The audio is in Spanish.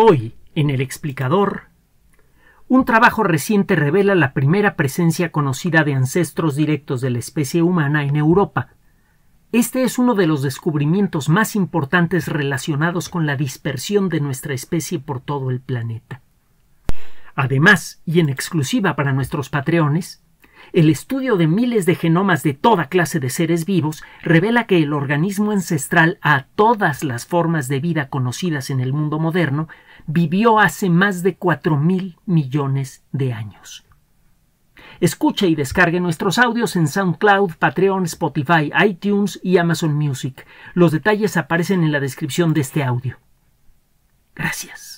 Hoy, en el explicador, un trabajo reciente revela la primera presencia conocida de ancestros directos de la especie humana en Europa. Este es uno de los descubrimientos más importantes relacionados con la dispersión de nuestra especie por todo el planeta. Además, y en exclusiva para nuestros patreones, el estudio de miles de genomas de toda clase de seres vivos revela que el organismo ancestral a todas las formas de vida conocidas en el mundo moderno vivió hace más de 4.000 millones de años. Escuche y descargue nuestros audios en SoundCloud, Patreon, Spotify, iTunes y Amazon Music. Los detalles aparecen en la descripción de este audio. Gracias.